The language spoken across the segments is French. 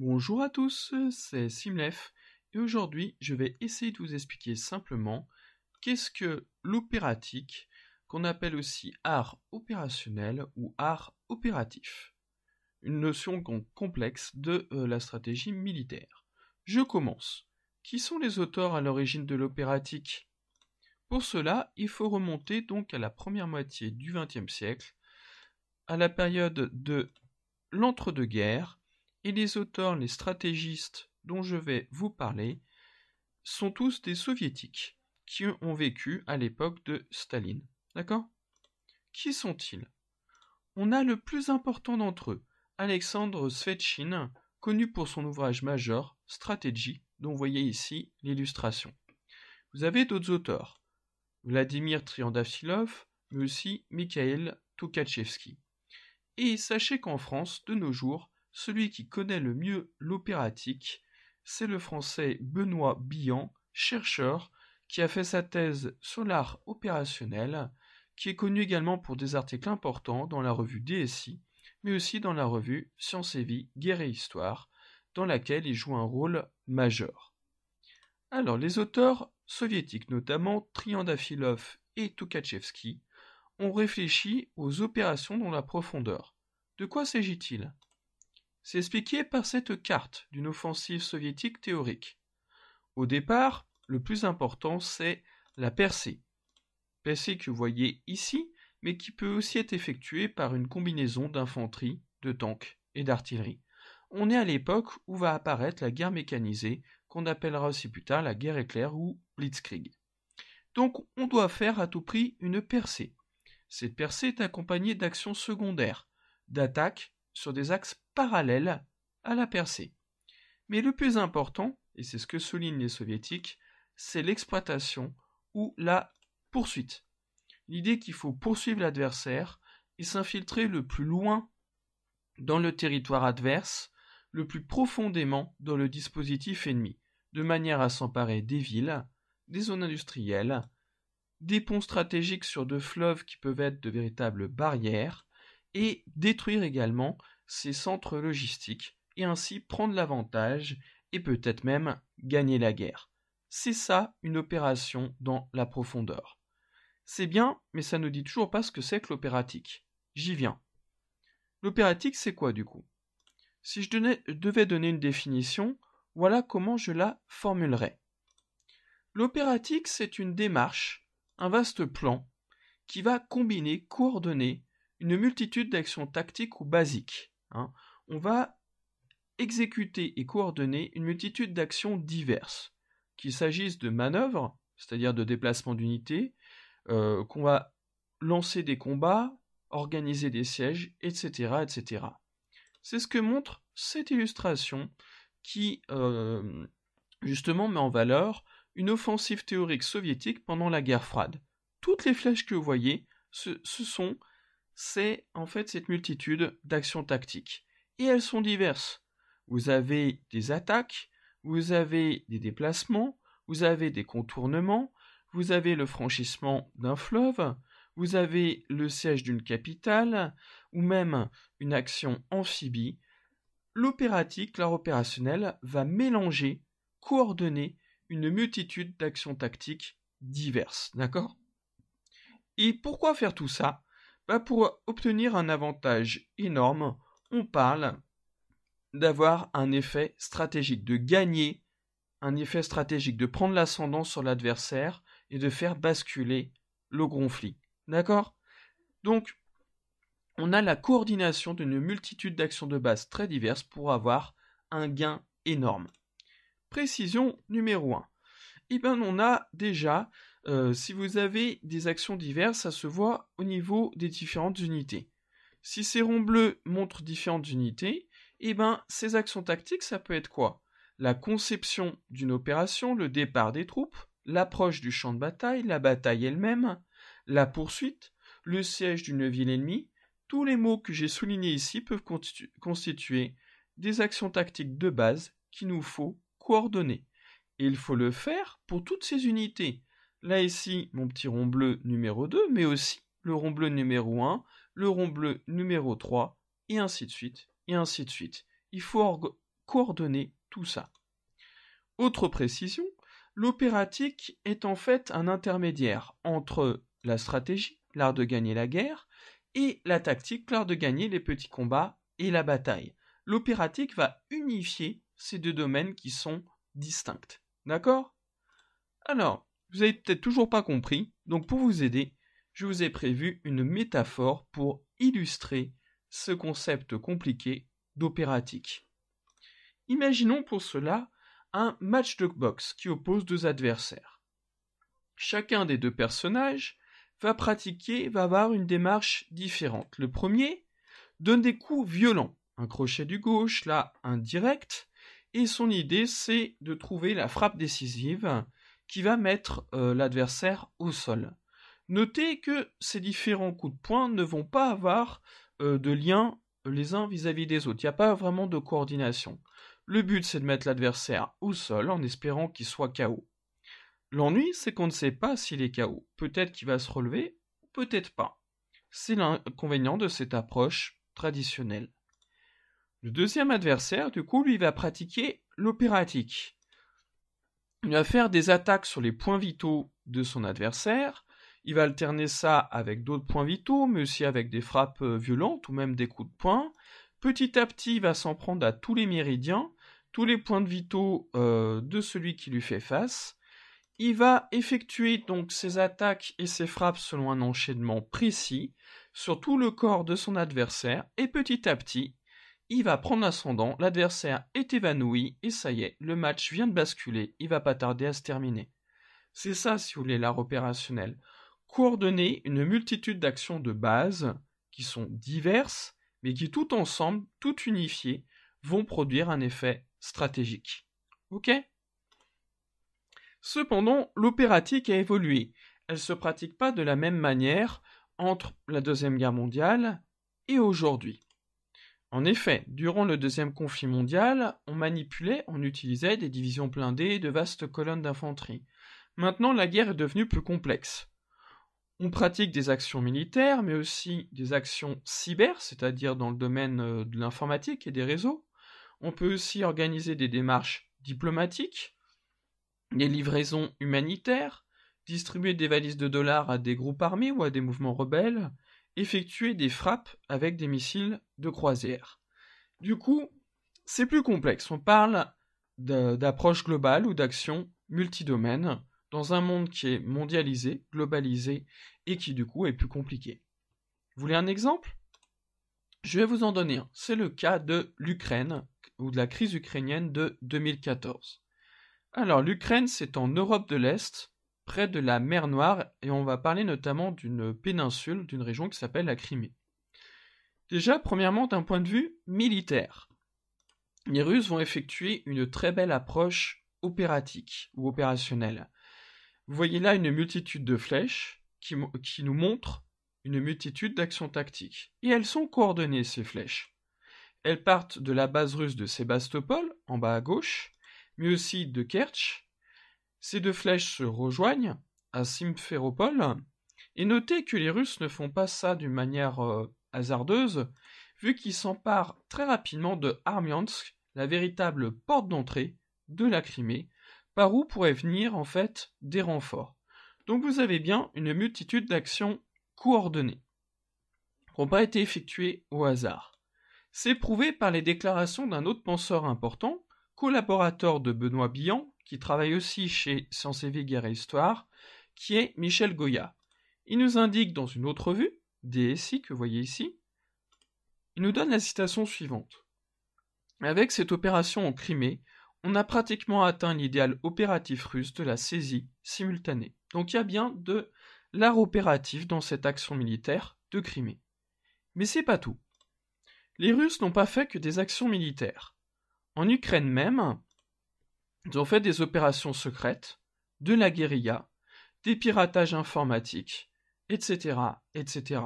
Bonjour à tous, c'est Simlef et aujourd'hui je vais essayer de vous expliquer simplement qu'est-ce que l'opératique, qu'on appelle aussi art opérationnel ou art opératif. Une notion complexe de euh, la stratégie militaire. Je commence. Qui sont les auteurs à l'origine de l'opératique Pour cela, il faut remonter donc à la première moitié du XXe siècle, à la période de l'entre-deux-guerres et les auteurs, les stratégistes dont je vais vous parler sont tous des soviétiques qui ont vécu à l'époque de Staline. D'accord Qui sont-ils On a le plus important d'entre eux, Alexandre Svetchin, connu pour son ouvrage majeur Stratégie, dont vous voyez ici l'illustration. Vous avez d'autres auteurs, Vladimir Triandafilov, mais aussi Mikhail Tukhachevsky. Et sachez qu'en France, de nos jours, celui qui connaît le mieux l'opératique, c'est le Français Benoît Billan, chercheur, qui a fait sa thèse sur l'art opérationnel, qui est connu également pour des articles importants dans la revue DSI, mais aussi dans la revue Science et Vie, Guerre et Histoire, dans laquelle il joue un rôle majeur. Alors, les auteurs soviétiques, notamment Triandafilov et Tukhachevsky, ont réfléchi aux opérations dans la profondeur. De quoi s'agit-il c'est expliqué par cette carte d'une offensive soviétique théorique. Au départ, le plus important c'est la percée. Percée que vous voyez ici, mais qui peut aussi être effectuée par une combinaison d'infanterie, de tanks et d'artillerie. On est à l'époque où va apparaître la guerre mécanisée, qu'on appellera aussi plus tard la guerre éclair ou blitzkrieg. Donc on doit faire à tout prix une percée. Cette percée est accompagnée d'actions secondaires, d'attaques sur des axes parallèles à la percée. Mais le plus important, et c'est ce que soulignent les soviétiques, c'est l'exploitation ou la poursuite. L'idée qu'il faut poursuivre l'adversaire et s'infiltrer le plus loin dans le territoire adverse, le plus profondément dans le dispositif ennemi, de manière à s'emparer des villes, des zones industrielles, des ponts stratégiques sur de fleuves qui peuvent être de véritables barrières, et détruire également ses centres logistiques et ainsi prendre l'avantage et peut-être même gagner la guerre. C'est ça une opération dans la profondeur. C'est bien, mais ça ne dit toujours pas ce que c'est que l'opératique. J'y viens. L'opératique, c'est quoi du coup Si je devais donner une définition, voilà comment je la formulerais. L'opératique, c'est une démarche, un vaste plan, qui va combiner, coordonner une multitude d'actions tactiques ou basiques. Hein. On va exécuter et coordonner une multitude d'actions diverses, qu'il s'agisse de manœuvres, c'est-à-dire de déplacements d'unités, euh, qu'on va lancer des combats, organiser des sièges, etc. etc. C'est ce que montre cette illustration qui, euh, justement, met en valeur une offensive théorique soviétique pendant la guerre froide. Toutes les flèches que vous voyez, ce sont c'est en fait cette multitude d'actions tactiques. Et elles sont diverses. Vous avez des attaques, vous avez des déplacements, vous avez des contournements, vous avez le franchissement d'un fleuve, vous avez le siège d'une capitale, ou même une action amphibie. L'opératique, l'art opérationnel, va mélanger, coordonner une multitude d'actions tactiques diverses, d'accord Et pourquoi faire tout ça pour obtenir un avantage énorme, on parle d'avoir un effet stratégique, de gagner un effet stratégique, de prendre l'ascendant sur l'adversaire et de faire basculer le conflit. D'accord Donc, on a la coordination d'une multitude d'actions de base très diverses pour avoir un gain énorme. Précision numéro 1. Eh bien, on a déjà euh, si vous avez des actions diverses, ça se voit au niveau des différentes unités. Si ces ronds bleus montrent différentes unités, eh ben, ces actions tactiques, ça peut être quoi La conception d'une opération, le départ des troupes, l'approche du champ de bataille, la bataille elle-même, la poursuite, le siège d'une ville ennemie, tous les mots que j'ai soulignés ici peuvent constituer des actions tactiques de base qu'il nous faut coordonner. Et il faut le faire pour toutes ces unités là ici mon petit rond bleu numéro 2, mais aussi le rond bleu numéro 1, le rond bleu numéro 3, et ainsi de suite, et ainsi de suite. Il faut coordonner tout ça. Autre précision, l'opératique est en fait un intermédiaire entre la stratégie, l'art de gagner la guerre, et la tactique, l'art de gagner les petits combats et la bataille. L'opératique va unifier ces deux domaines qui sont distincts. D'accord Alors, vous n'avez peut-être toujours pas compris, donc pour vous aider, je vous ai prévu une métaphore pour illustrer ce concept compliqué d'opératique. Imaginons pour cela un match de boxe qui oppose deux adversaires. Chacun des deux personnages va pratiquer, va avoir une démarche différente. Le premier donne des coups violents, un crochet du gauche, là un direct, et son idée c'est de trouver la frappe décisive, qui va mettre euh, l'adversaire au sol. Notez que ces différents coups de poing ne vont pas avoir euh, de lien euh, les uns vis-à-vis -vis des autres. Il n'y a pas vraiment de coordination. Le but, c'est de mettre l'adversaire au sol en espérant qu'il soit KO. L'ennui, c'est qu'on ne sait pas s'il est KO. Peut-être qu'il va se relever, peut-être pas. C'est l'inconvénient de cette approche traditionnelle. Le deuxième adversaire, du coup, lui va pratiquer l'opératique. Il va faire des attaques sur les points vitaux de son adversaire. Il va alterner ça avec d'autres points vitaux, mais aussi avec des frappes euh, violentes ou même des coups de poing. Petit à petit, il va s'en prendre à tous les méridiens, tous les points vitaux euh, de celui qui lui fait face. Il va effectuer donc ses attaques et ses frappes selon un enchaînement précis sur tout le corps de son adversaire et petit à petit, il va prendre l'ascendant, l'adversaire est évanoui, et ça y est, le match vient de basculer, il va pas tarder à se terminer. C'est ça, si vous voulez, l'art opérationnel. Coordonner une multitude d'actions de base, qui sont diverses, mais qui tout ensemble, tout unifiées, vont produire un effet stratégique. Ok Cependant, l'opératique a évolué. Elle ne se pratique pas de la même manière entre la Deuxième Guerre mondiale et aujourd'hui. En effet, durant le deuxième conflit mondial, on manipulait, on utilisait des divisions blindées et de vastes colonnes d'infanterie. Maintenant, la guerre est devenue plus complexe. On pratique des actions militaires, mais aussi des actions cyber, c'est-à-dire dans le domaine euh, de l'informatique et des réseaux. On peut aussi organiser des démarches diplomatiques, des livraisons humanitaires, distribuer des valises de dollars à des groupes armés ou à des mouvements rebelles, effectuer des frappes avec des missiles de croisière. Du coup, c'est plus complexe. On parle d'approche globale ou d'action multidomaine dans un monde qui est mondialisé, globalisé et qui du coup est plus compliqué. Vous voulez un exemple Je vais vous en donner un. C'est le cas de l'Ukraine ou de la crise ukrainienne de 2014. Alors l'Ukraine, c'est en Europe de l'Est, près de la mer Noire et on va parler notamment d'une péninsule, d'une région qui s'appelle la Crimée. Déjà, premièrement, d'un point de vue militaire, les Russes vont effectuer une très belle approche opératique ou opérationnelle. Vous voyez là une multitude de flèches qui, nous montrent une multitude d'actions tactiques. Et elles sont coordonnées, ces flèches. Elles partent de la base russe de Sébastopol, en bas à gauche, mais aussi de Kerch, ces deux flèches se rejoignent à Simferopol, et notez que les Russes ne font pas ça d'une manière euh, hasardeuse, vu qu'ils s'emparent très rapidement de Armiansk, la véritable porte d'entrée de la Crimée, par où pourraient venir en fait des renforts. Donc vous avez bien une multitude d'actions coordonnées, qui n'ont pas été effectuées au hasard. C'est prouvé par les déclarations d'un autre penseur important, collaborateur de Benoît Billan, qui travaille aussi chez Sciences et Guerre et Histoire, qui est Michel Goya. Il nous indique dans une autre vue, DSI, que vous voyez ici, il nous donne la citation suivante. Avec cette opération en Crimée, on a pratiquement atteint l'idéal opératif russe de la saisie simultanée. Donc il y a bien de l'art opératif dans cette action militaire de Crimée. Mais c'est pas tout. Les Russes n'ont pas fait que des actions militaires. En Ukraine même, ils ont fait des opérations secrètes, de la guérilla, des piratages informatiques, etc., etc.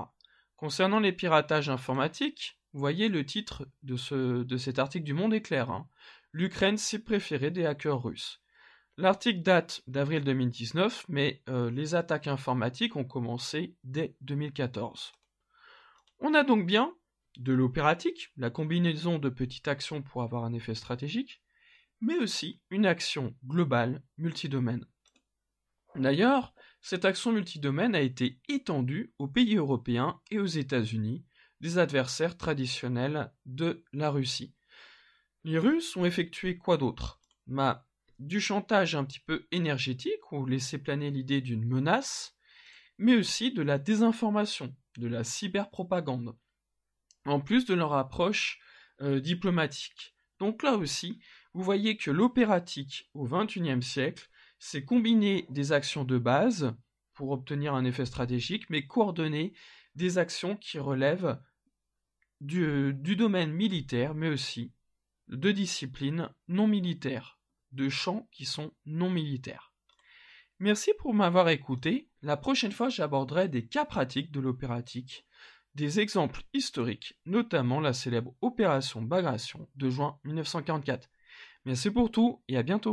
Concernant les piratages informatiques, vous voyez le titre de, ce, de cet article du Monde est clair. Hein. L'Ukraine s'est préférée des hackers russes. L'article date d'avril 2019, mais euh, les attaques informatiques ont commencé dès 2014. On a donc bien de l'opératique, la combinaison de petites actions pour avoir un effet stratégique, mais aussi une action globale multidomaine. D'ailleurs, cette action multidomaine a été étendue aux pays européens et aux États-Unis, des adversaires traditionnels de la Russie. Les Russes ont effectué quoi d'autre bah, Du chantage un petit peu énergétique, ou laisser planer l'idée d'une menace, mais aussi de la désinformation, de la cyberpropagande, en plus de leur approche euh, diplomatique. Donc là aussi, vous voyez que l'opératique au XXIe siècle, c'est combiner des actions de base pour obtenir un effet stratégique, mais coordonner des actions qui relèvent du, domaine militaire, mais aussi de disciplines non militaires, de champs qui sont non militaires. Merci pour m'avoir écouté. La prochaine fois, j'aborderai des cas pratiques de l'opératique, des exemples historiques, notamment la célèbre opération Bagration de juin 1944. Merci pour tout et à bientôt.